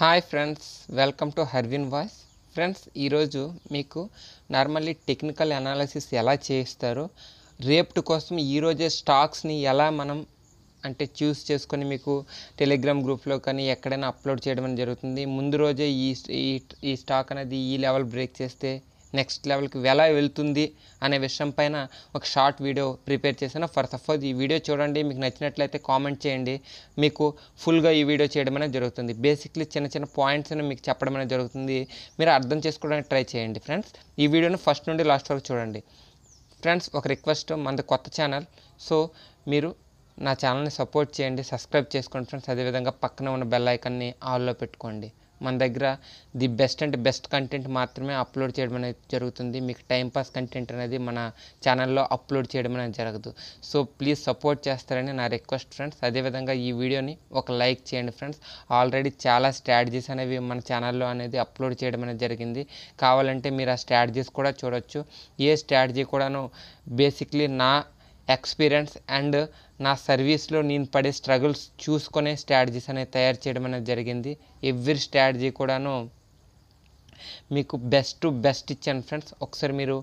hi friends welcome to Harvin voice friends ఈరోజు మీకు normally technical analysis ఎలా చేయిస్తారు రేప్ట్ కోసం ఈరోజే స్టాక్స్ని ఎలా మనం అంటే చూస్ చేసుకొని మీకు టెలిగ్రామ్ గ్రూప్లో కానీ ఎక్కడైనా అప్లోడ్ చేయడం జరుగుతుంది ముందు రోజే ఈ ఈ స్టాక్ అనేది ఈ లెవెల్ బ్రేక్ చేస్తే నెక్స్ట్ లెవెల్కి ఎలా వెళ్తుంది అనే విషయం పైన ఒక షార్ట్ వీడియో ప్రిపేర్ చేశాను ఫర్ సపోజ్ ఈ వీడియో చూడండి మీకు నచ్చినట్లయితే కామెంట్ చేయండి మీకు ఫుల్గా ఈ వీడియో చేయడం అనేది జరుగుతుంది బేసిక్లీ చిన్న చిన్న పాయింట్స్ మీకు చెప్పడం అనేది జరుగుతుంది మీరు అర్థం చేసుకోవడానికి ట్రై చేయండి ఫ్రెండ్స్ ఈ వీడియోని ఫస్ట్ నుండి లాస్ట్ వరకు చూడండి ఫ్రెండ్స్ ఒక రిక్వెస్ట్ మనది కొత్త ఛానల్ సో మీరు నా ఛానల్ని సపోర్ట్ చేయండి సబ్స్క్రైబ్ చేసుకోండి ఫ్రెండ్స్ అదేవిధంగా పక్కన ఉన్న బెల్ ఐకాన్ని ఆల్లో పెట్టుకోండి మన దగ్గర the best and best content మాత్రమే అప్లోడ్ చేయడం అనేది జరుగుతుంది మీకు టైంపాస్ కంటెంట్ అనేది మన ఛానల్లో అప్లోడ్ చేయడం అనేది జరగదు సో ప్లీజ్ సపోర్ట్ చేస్తారని నా రిక్వెస్ట్ ఫ్రెండ్స్ అదేవిధంగా ఈ వీడియోని ఒక లైక్ చేయండి ఫ్రెండ్స్ ఆల్రెడీ చాలా స్ట్రాటజీస్ అనేవి మన ఛానల్లో అనేది అప్లోడ్ చేయడం అనేది జరిగింది కావాలంటే మీరు ఆ స్ట్రాటజీస్ కూడా చూడొచ్చు ఏ స్ట్రాటజీ కూడాను బేసిక్లీ నా ఎక్స్పీరియన్స్ అండ్ నా సర్వీస్లో నేను పడే స్ట్రగుల్స్ చూసుకునే స్ట్రాటజీస్ అనేవి తయారు చేయడం అనేది జరిగింది ఎవ్రీ స్ట్రాటజీ కూడాను మీకు బెస్ట్ టు బెస్ట్ ఇచ్చాను ఫ్రెండ్స్ ఒకసారి మీరు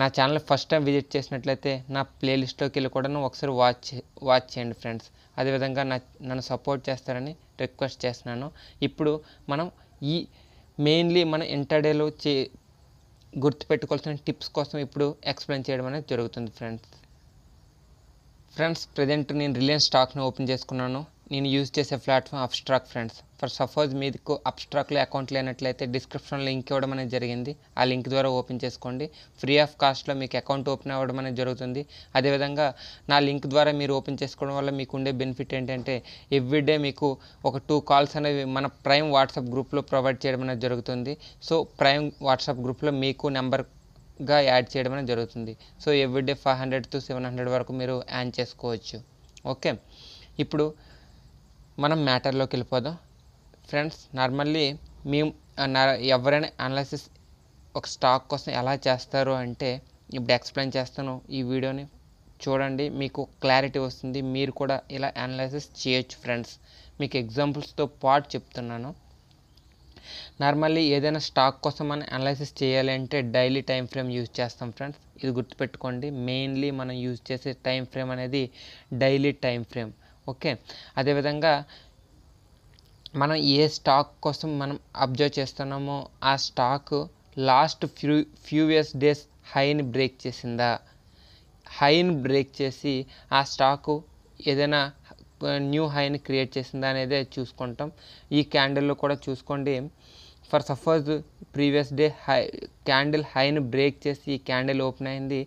నా ఛానల్ ఫస్ట్ టైం విజిట్ చేసినట్లయితే నా ప్లేలిస్ట్లోకి వెళ్ళి కూడాను ఒకసారి వాచ్ వాచ్ చేయండి ఫ్రెండ్స్ అదేవిధంగా నా నన్ను సపోర్ట్ చేస్తారని రిక్వెస్ట్ చేస్తున్నాను ఇప్పుడు మనం ఈ మెయిన్లీ మన ఇంటర్డేలో చే గుర్తుపెట్టుకోవాల్సిన టిప్స్ కోసం ఇప్పుడు ఎక్స్ప్లెయిన్ చేయడం అనేది జరుగుతుంది ఫ్రెండ్స్ ఫ్రెండ్స్ ప్రజెంట్ నేను రిలయన్స్ స్టాక్ను ఓపెన్ చేసుకున్నాను నేను యూజ్ చేసే platform Upstox friends for suppose మీకు అప్స్ట్రాక్లో అకౌంట్ లేనట్లయితే డిస్క్రిప్షన్లో లింక్ ఇవ్వడం అనేది జరిగింది ఆ లింక్ ద్వారా ఓపెన్ చేసుకోండి ఫ్రీ ఆఫ్ కాస్ట్లో మీకు అకౌంట్ ఓపెన్ అవ్వడం అనేది జరుగుతుంది అదేవిధంగా నా లింక్ ద్వారా మీరు ఓపెన్ చేసుకోవడం వల్ల మీకు ఉండే బెనిఫిట్ ఏంటంటే ఎవ్రీడే మీకు ఒక టూ కాల్స్ అనేవి మన ప్రైమ్ వాట్సాప్ గ్రూప్లో ప్రొవైడ్ చేయడం అనేది జరుగుతుంది సో ప్రైమ్ వాట్సాప్ గ్రూప్లో మీకు నెంబర్ గా యాడ్ చేయడం అనేది జరుగుతుంది so everyday five hundred to seven hundred వరకు మీరు యాడ్ చేసుకోవచ్చు ఓకే ఇప్పుడు మనం మ్యాటర్లోకి వెళ్ళిపోదాం ఫ్రెండ్స్ నార్మల్లీ మేము ఎవరైనా అనాలిసిస్ ఒక స్టాక్ కోసం ఎలా చేస్తారు అంటే ఇప్పుడు ఎక్స్ప్లెయిన్ చేస్తాను ఈ వీడియోని చూడండి మీకు క్లారిటీ వస్తుంది మీరు కూడా ఇలా అనాలిసిస్ చేయొచ్చు ఫ్రెండ్స్ మీకు ఎగ్జాంపుల్స్తో పాటు చెప్తున్నాను నార్మల్లీ ఏదైనా స్టాక్ కోసం మనం అనలైసిస్ చేయాలి అంటే డైలీ టైం ఫ్రేమ్ యూజ్ చేస్తాం ఫ్రెండ్స్ ఇది గుర్తుపెట్టుకోండి మెయిన్లీ మనం యూజ్ చేసే టైం ఫ్రేమ్ అనేది డైలీ టైం ఫ్రేమ్ ఓకే అదేవిధంగా మనం ఏ స్టాక్ కోసం మనం అబ్జర్వ్ చేస్తున్నామో ఆ stock last few years days హైని బ్రేక్ చేసిందా హైని బ్రేక్ చేసి ఆ స్టాకు ఏదైనా న్యూ హైని క్రియేట్ చేసిందా అనేది చూసుకుంటాం ఈ క్యాండిల్లో కూడా చూసుకోండి for suppose previous day high candle హైని బ్రేక్ చేసి ఈ క్యాండిల్ ఓపెన్ అయింది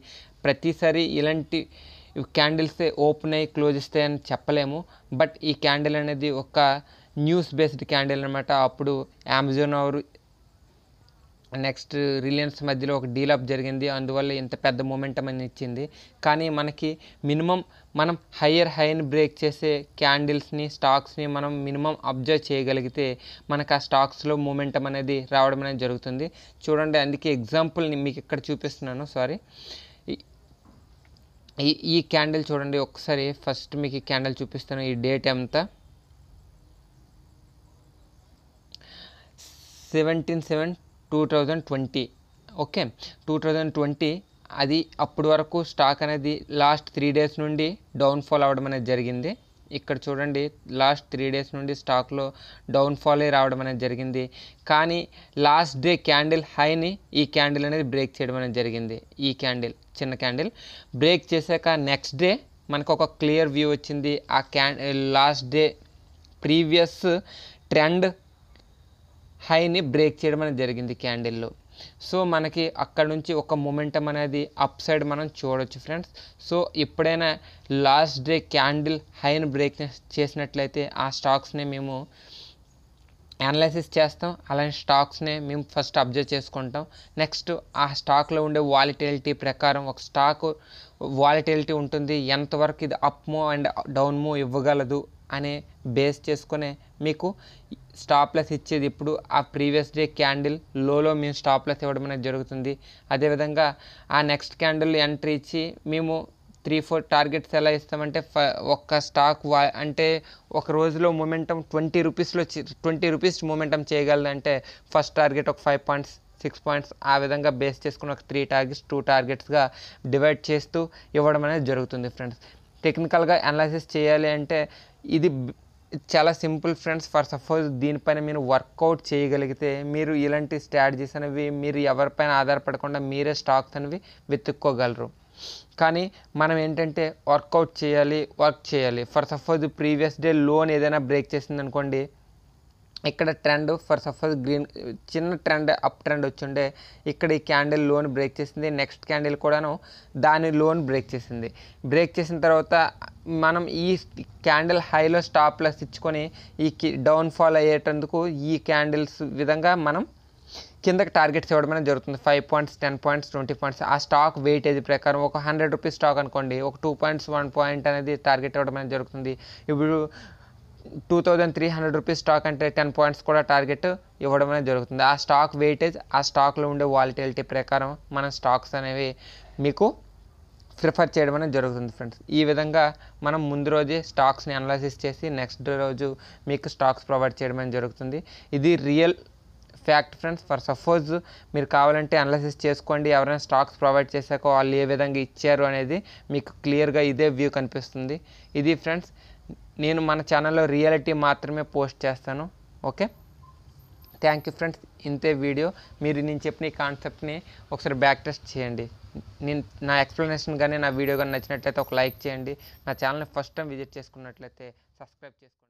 ప్రతిసారి ఇలాంటి క్యాండిల్సే ఓపెన్ అయ్యి క్లోజ్ ఇస్తాయి అని చెప్పలేము బట్ ఈ క్యాండిల్ అనేది ఒక న్యూస్ బేస్డ్ క్యాండిల్ అనమాట అప్పుడు అమెజాన్ వారు నెక్స్ట్ రిలయన్స్ మధ్యలో ఒక డీల్ అప్ జరిగింది అందువల్ల ఇంత పెద్ద మూమెంటం అని ఇచ్చింది కానీ మనకి మినిమం మనం హయ్యర్ హైని బ్రేక్ చేసే క్యాండిల్స్ని స్టాక్స్ని మనం మినిమం అబ్జర్వ్ చేయగలిగితే మనకు ఆ స్టాక్స్లో మూమెంటం అనేది రావడం అనేది జరుగుతుంది చూడండి అందుకే ఎగ్జాంపుల్ని మీకు ఇక్కడ చూపిస్తున్నాను సారీ ఈ ఈ క్యాండిల్ చూడండి ఒకసారి ఫస్ట్ మీకు ఈ క్యాండిల్ చూపిస్తాను ఈ డేట్ ఎంత seventeen seven two thousand twenty okay two thousand twenty అది అప్పటి వరకు స్టాక్ అనేది లాస్ట్ త్రీ డేస్ నుండి డౌన్ఫాల్ అవ్వడం అనేది జరిగింది ఇక్కడ చూడండి లాస్ట్ త్రీ డేస్ నుండి స్టాక్లో డౌన్ఫాలే రావడం అనేది జరిగింది కానీ లాస్ట్ డే క్యాండిల్ హైని ఈ క్యాండిల్ అనేది బ్రేక్ చేయడం అనేది జరిగింది ఈ క్యాండిల్ చిన్న క్యాండిల్ బ్రేక్ చేశాక నెక్స్ట్ డే మనకు ఒక క్లియర్ వ్యూ వచ్చింది ఆ క్యా లాస్ట్ డే ప్రీవియస్ ట్రెండ్ హైని బ్రేక్ చేయడం అనేది జరిగింది క్యాండిల్లో సో మనకి అక్కడ నుంచి ఒక మూమెంటం అనేది అప్ సైడ్ మనం చూడొచ్చు ఫ్రెండ్స్ సో ఎప్పుడైనా లాస్ట్ డే క్యాండిల్ హైని బ్రేక్ చేసినట్లయితే ఆ స్టాక్స్ని మేము అనలైసిస్ చేస్తాం అలాంటి స్టాక్స్నే మేము ఫస్ట్ అబ్జర్వ్ చేసుకుంటాం నెక్స్ట్ ఆ స్టాక్లో ఉండే వాలిటిలిటీ ప్రకారం ఒక స్టాక్ వాలిటిలిటీ ఉంటుంది ఎంతవరకు ఇది అప్ అండ్ డౌన్ ఇవ్వగలదు అనే బేస్ చేసుకునే మీకు స్టాప్ లెస్ ఇచ్చేది ఇప్పుడు ఆ ప్రీవియస్ డే క్యాండిల్ లోలో మేము స్టాప్ లెస్ ఇవ్వడం అనేది జరుగుతుంది అదేవిధంగా ఆ నెక్స్ట్ క్యాండిల్ ఎంట్రీ ఇచ్చి మేము త్రీ ఫోర్ టార్గెట్స్ ఎలా ఇస్తామంటే ఫ ఒక్క స్టాక్ వా అంటే ఒక రోజులో మొమెంటం ట్వంటీ రూపీస్లో ట్వంటీ రూపీస్ మొమెంటం చేయగలదంటే ఫస్ట్ టార్గెట్ ఒక ఫైవ్ పాయింట్స్ సిక్స్ పాయింట్స్ ఆ విధంగా బేస్ చేసుకుని ఒక త్రీ టార్గెట్స్ టూ టార్గెట్స్గా డివైడ్ చేస్తూ ఇవ్వడం అనేది జరుగుతుంది ఫ్రెండ్స్ టెక్నికల్గా అనలైసిస్ చేయాలి అంటే ఇది చాలా సింపుల్ ఫ్రెండ్స్ ఫర్ సపోజ్ దీనిపైన మీరు వర్కౌట్ చేయగలిగితే మీరు ఇలాంటి స్ట్రాటజీస్ అనేవి మీరు ఎవరిపైన ఆధారపడకుండా మీరే స్టాక్స్ అనేవి వెతుక్కోగలరు కానీ మనం ఏంటంటే వర్కౌట్ చేయాలి వర్క్ చేయాలి ఫర్ సపోజ్ ప్రీవియస్ డే లోన్ ఏదైనా బ్రేక్ చేసింది అనుకోండి ఇక్కడ ట్రెండ్ ఫర్ సపోజ్ గ్రీన్ చిన్న ట్రెండ్ అప్ ట్రెండ్ వచ్చిండే ఇక్కడ ఈ క్యాండిల్ లోన్ బ్రేక్ చేసింది నెక్స్ట్ క్యాండిల్ కూడాను దాని లోన్ బ్రేక్ చేసింది బ్రేక్ చేసిన తర్వాత మనం ఈ క్యాండిల్ హైలో స్టాప్ లెస్ ఇచ్చుకొని ఈ డౌన్ ఫాల్ అయ్యేటందుకు ఈ క్యాండిల్స్ విధంగా మనం కిందకి టార్గెట్స్ ఇవ్వడం అనేది జరుగుతుంది five points ten points twenty points ఆ స్టాక్ వెయిటేజ్ ప్రకారం ఒక హండ్రెడ్ రూపీస్ స్టాక్ అనుకోండి ఒక టూ పాయింట్స్ వన్ పాయింట్ అనేది టార్గెట్ ఇవ్వడం అనేది జరుగుతుంది ఇప్పుడు two thousand three hundred rupees stock అంటే టెన్ పాయింట్స్ కూడా టార్గెట్ ఇవ్వడం అనేది జరుగుతుంది ఆ స్టాక్ వెయిటేజ్ ఆ స్టాక్లో ఉండే వాలిటిలిటీ ప్రకారం మన స్టాక్స్ అనేవి మీకు ప్రిఫర్ చేయడం అనేది జరుగుతుంది ఫ్రెండ్స్ ఈ విధంగా మనం ముందు రోజే స్టాక్స్ని అనలైసిస్ చేసి నెక్స్ట్ రోజు మీకు స్టాక్స్ ప్రొవైడ్ చేయడం అనేది జరుగుతుంది ఇది real fact friends for suppose మీరు కావాలంటే అనలైసిస్ చేసుకోండి ఎవరైనా స్టాక్స్ ప్రొవైడ్ చేశాకో వాళ్ళు ఏ విధంగా ఇచ్చారు అనేది మీకు క్లియర్గా ఇదే వ్యూ కనిపిస్తుంది ఇది ఫ్రెండ్స్ నేను మన ఛానల్లో రియాలిటీ మాత్రమే పోస్ట్ చేస్తాను ఓకే థ్యాంక్ యూ ఫ్రెండ్స్ ఇంతే వీడియో మీరు నేను చెప్పిన ఈ కాన్సెప్ట్ని ఒకసారి బ్యాక్ టెస్ట్ చేయండి నేను నా ఎక్స్ప్లెనేషన్ కానీ నా వీడియో కానీ నచ్చినట్లయితే ఒక లైక్ చేయండి నా ఛానల్ని ఫస్ట్ టైం విజిట్ చేసుకున్నట్లయితే సబ్స్క్రైబ్ చేసుకోండి